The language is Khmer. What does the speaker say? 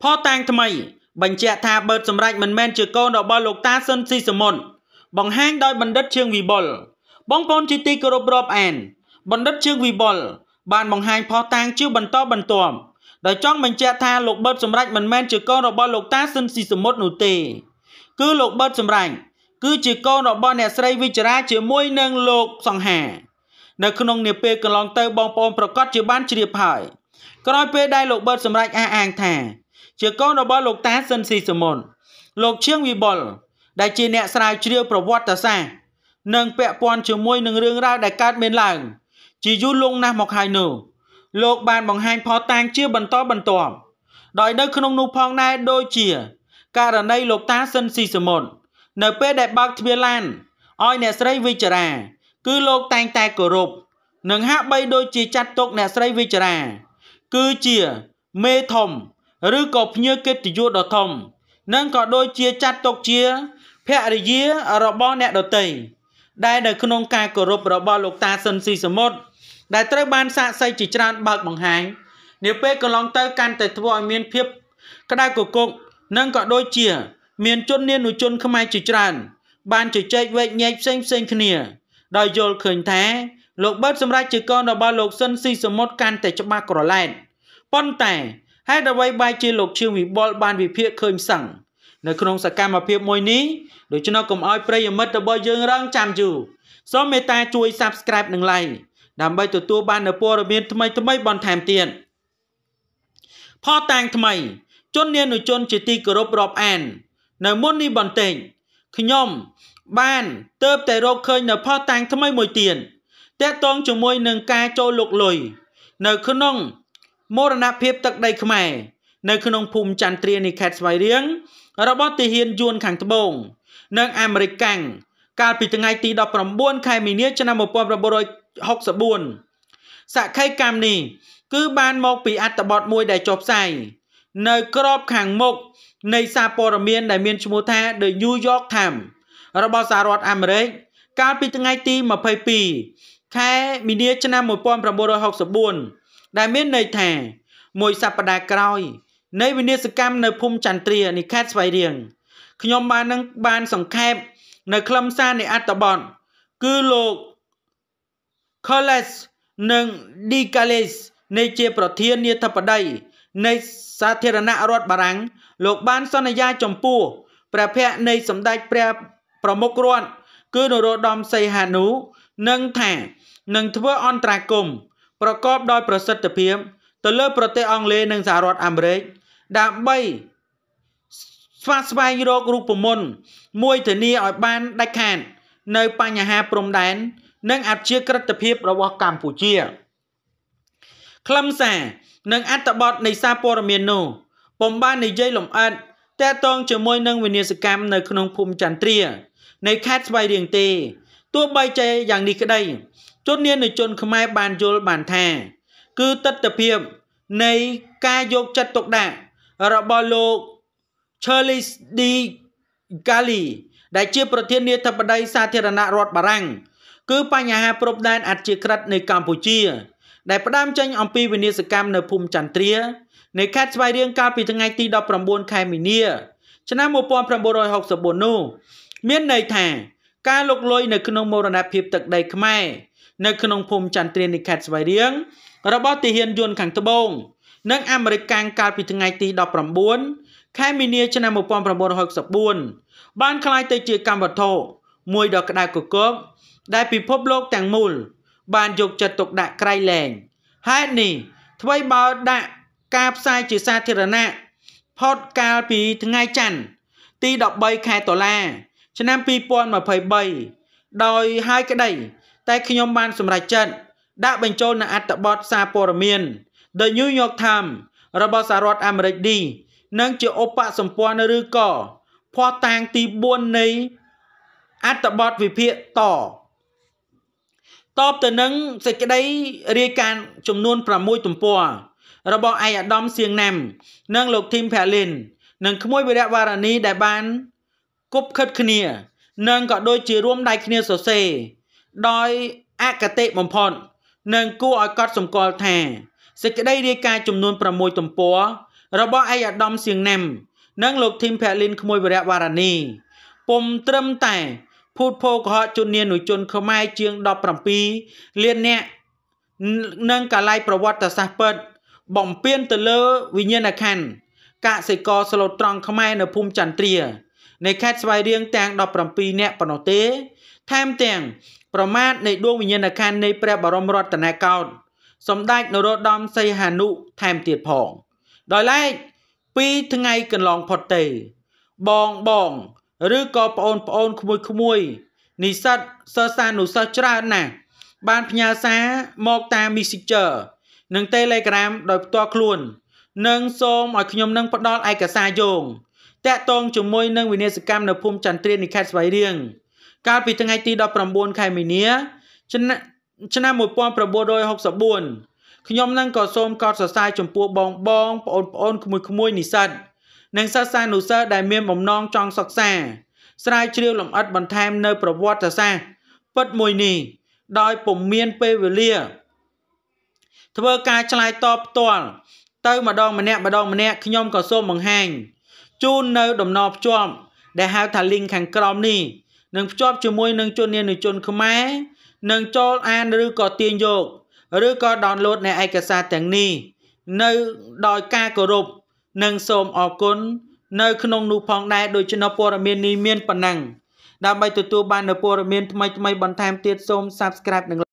ផតាំងថ្មី បញ្ជាក់ថាបឺតសម្រេចមិនមែនជាកូនរបស់លោកតាស៊ុនស៊ីសមុនបង្ហាញដោយបណ្ឌិតជើងវិបុលបងប្អូនជាទីគោរពរាប់អានបណ្ឌិតជើងវិបុលបានបង្ហាញផតាំងជាបន្តបន្ទាប់ដោយចង់បញ្ជាក់ថាលោកបឺតសម្រេចមិនមែនជាកូនរបស់លោកតាស៊ុនស៊ីសមុទ្រនោះទេ គឺលោកបឺតសម្រេចគឺជាកូនរបស់អ្នកស្រីវិចារាជាមួយនឹងលោក សង្ហានៅក្នុងនាពេលកន្លងទៅបងប្អូនប្រកាសជាបានជ្រាបហើយក្រោយពេលដែលលោកបឺតសម្រេចអះអាងថាជាកូនរបស់លោកតាស៊ិនស៊ីសមុនលោកឈៀងវិបុលដែលជាអ្នកស្រាវជ្រាវប្រវត្តិសាស្ត្រនិងពាក់ព័ន្ធជាមួយនឹងរឿងរ៉ាវដែលកើតមានឡើង ជាយូរលង់ណាស់មកហើយនោះលោកបានបង្ហាញផតតាងជាបន្តបន្ទាប់ដោយនៅក្នុងនោះផងដែរ ដូចជាករណីលោកតាស៊ិនស៊ីសមុទ្រនៅពេលដែលបើកទ្វារឡានឲ្យអ្នកស្រីវិចារា គឺលោកតែងតែគោរពនិងហាក់បីដូចជាចាត់ទុកអ្នកស្រីវិចារា គឺជាមេធំឬក៏ភ្ញៀវកិត្តិយសដ៏ធំនិងក៏ដូចជាចាត់ទុកជាភរិយារបស់អ្នកដតីដែលនៅក្នុងការគោរពរបស់លោកតាស៊ុនស៊ីសមុទ្រដែលត្រូវបាន សាកសីជាច្រើនបើកបង្ហាញនាពេលកន្លងទៅកាន់តែធ្វើឲ្យមានភាព ក្តៅគគុកនិងក៏ដូចជាមានជននានុជនខ្មែរជាច្រើនបានជជែកវែកញែកផ្សេងផ្សេងគ្នាដោយយល់ឃើញថាលោកបឺតសម្រាប់ជាកូនរបស់លោកស៊ុនស៊ីសមុទ្រកាន់តែច្បាស់ក្រឡែតប៉ុន្តែហេតុអ្វីបាយជាលោកឈៀងវិបុលបានវិភាគឃើញសឹងនៅក្នុងសកម្មភាពមួយនេះដូច្នោះកុំឲ្យប្រិយមិត្តរបស់យើងរងចាំយូរសូមមេត្តា ជួយ Subscribe និង Like ដើម្បីទទួលបាននូវព័ត៌មាន ថ្មីៗបន្ថែមទៀតផតាំងថ្មីជននានុជនជាទីគោរពរាប់អាននៅមុននេះបន្តិចខ្ញុំ បានទៅតែរកឃើញនៅ ផតាំងថ្មីមួយទៀតតកតងជាមួយនឹងការចូលលុកលុយនៅក្នុងមរណភាពទឹកដីខ្មែរនៅក្នុងភូមិចន្ទ្រានៃខេត្តស្វាយរៀងរបស់ទាហានយួនខាងត្បូងនិងអាមេរិកកាំងកាលពីថ្ងៃទី19ខែមីនាឆ្នាំ1964សក្ខីកម្មនេះ គឺបានមកពីអត្ថបទមួយដែលចុះផ្សាយនៅក្របខាងមុខនៃសារព័ត៌មានដែលមានឈ្មោះថា The New York Times របស់សហរដ្ឋអាមេរិកកាលពីថ្ងៃទី22ខែមីនាឆ្នាំ1964ដែលមានន័យថាមួយសប្តាហ៍ក្រោយ នៃវិនិស្សកម្មនៅភូមិចន្ទ្រានៃខេត្តស្វាយរៀងខ្ញុំបាននឹងបានសង្ខេបនៅខ្លឹមសារនៃអត្ថបទគឺលោក Colles និង Dicales នៃជាប្រធាននាធិបតីនៃសាធារណរដ្ឋបារាំងលោកបានសន្យាចំពោះព្រះភ័ក្រនៃសម្ដេចព្រះប្រមុខរដ្ឋគឺនរោត្តមសីហនុនឹងថានឹងធ្វើអន្តរាគមន៍ប្រកបដោយប្រសិទ្ធភាព ទៅលើប្រទេសអង់គ្លេសនិងសហរដ្ឋអាមេរិកដើម្បីស្វាស្វែងរករូបមន្តមួយធានាឲ្យបានដាច់ខាត នៅបញ្ហាព្រំដែន និងអព្យាក្រឹតភាពរបស់កម្ពុជាខ្លឹមសារនិងអត្ថបទនៃសារព័ត៌មាននោះពុំបាននិយាយលម្អិតតកតងជាមួយនឹងវិនិស្សកម្មនៅក្នុងភូមិចន្ទ្រានៃខេត្តស្វាយរៀងទេទោះបីជាយ៉ាងនេះក្តីជននានាជនខ្មែរបានយល់បានថា គឺទស្សនវិជ្ជានៃការយកចិត្តទុកដាក់របស់លោក Charles D. Gali ដែលជាប្រធានាធិបតីសាធារណរដ្ឋបារាំង គឺបញ្ហាព្រំដែនអច្ឆក្រិតនៃកម្ពុជា ដែលផ្ដើមចេញអំពីវិនិស្សកម្មនៅភូមិចន្ទ្រានៃខេត្តស្វាយរៀងកាលពីថ្ងៃទី19ខែមីនាឆ្នាំ1964នោះមានន័យថាការលុកលុយនៅក្នុងមរណភាពទឹកដីខ្មែរនៅក្នុងភូមិចន្ទ្រាននៃខេត្តស្វាយរៀងរបស់ទាហានយន្តខាងត្បូងនិងអាមេរិកកាំងកាលពីថ្ងៃទី19ខែមីនា ឆ្នាំ1964បានក្លាយទៅជាកម្មវត្ថុមួយដ៏ក្តៅគគុកដែលពិភពលោកទាំងមូលបានយកចិត្តទុកដាក់ក្រៃលែងហេតុនេះថ្មីបើដាក់ការផ្សាយជាសាធារណៈផុតកាលពីថ្ងៃច័ន្ទទី13ខែតុលាឆ្នាំ2023ដោយហើយក្តីតែខ្ញុំបានសម្រេចចិត្តដាក់បញ្ចូលនៅអត្ថបទសារព័ត៌មាន The New York Times របស់សហរដ្ឋអាមេរិកនេះនឹងជាឧបសម្ព័ន្ធឬក៏ភ័ស្តុតាងទី4នៃអត្ថបទវិភាគតតបទៅនឹងសេចក្តីរាយការណ៍ចំនួន6ទំព័ររបស់ឯកឧត្តមសៀងណាំ និងលោកធីមផាលីននិងក្មួយវិរៈវារនី ដែលបានគប់ខិតគ្នានិងក៏ដូចជារួមដៃគ្នាសរសេរដោយអកតេបំផុតនិងគួរឲ្យកត់សម្គាល់ថាសេចក្តីរាយការណ៍ចំនួន6ទំព័ររបស់ឯកឧត្តមសៀងណាំ និងលោកធីមផាលីនក្មួយវរៈវរនីពុំត្រឹមតែភូតភោកុហកជននានុជន ខ្មែរជាង17លានអ្នកនិងកាល័យប្រវត្តិសាស្ត្រពិតបំពេញទៅលើវិញ្ញាណខណ្ឌកសិករស្លូតត្រង់ខ្មែរនៅភូមិចន្ទ្រានៃខេត្តស្វាយរៀងទាំង17អ្នកប៉ុណ្ណោះទេថែមទាំងប្រមាថនៃដួងវិញ្ញាណក្ខន្ធនៃព្រះបរមរតនកោដ្ឋសម្ដេចនរោត្តមសីហនុថែមទៀតផង ដោយឡែកពីថ្ងៃកន្លងផុតទៅបងបងឬក៏ប្អូនប្អូនក្មួយក្មួយនិស្សិតសិស្សានុសិស្សច្រើនណាស់បានផ្ញើសារមកតាម Messenger និង Telegram ដោយផ្ទាល់ខ្លួននិងសូមឲ្យខ្ញុំនឹងផ្ដល់ឯកសារយោងតាក់ទងជាមួយនឹងវិនិច្ឆ័យកម្មនៅភូមិចន្ទ្រាននៃខេត្តស្វាយរៀងកាលពីថ្ងៃទី19ខែមីនាឆ្នាំ1964ខ្ញុំនឹងក៏សូមកោតសរសើរចំពោះបងបងប្អូនប្អូនក្មួយក្មួយនិស្សិតនិងសិស្សានុសិស្សដែលមានបំណងចង់សិក្សាស្រាវជ្រាវលម្អិតបន្ថែម នៅ ប្រវត្តិសាស្ត្រពិតមួយនេះ ដោយពុំមានពេលវេលា ធ្វើការឆ្លើយតបផ្ទាល់ទៅ ម្ដងម្នាក់ម្ដងម្នាក់ខ្ញុំក៏សូមបង្ហាញជូននៅដំណរភ្ជាប់ដែលហៅថា link ខាងក្រោមនេះនឹងភ្ជាប់ជាមួយនឹងជននានិជនខ្មែរនឹងចូលអានឬក៏ទាញយក ឬក៏ដោនឡូតនៃឯកសារទាំងនេះ នៅដោយការគោរពនិងសូមអរគុណនៅក្នុងនោះផងដែរដូច្នោះព័ត៌មាននេះមានប៉ុណ្ណឹងដើម្បីទទួលបាននូវព័ត៌មានថ្មីៗបន្ថែមទៀតសូម Subscribe និង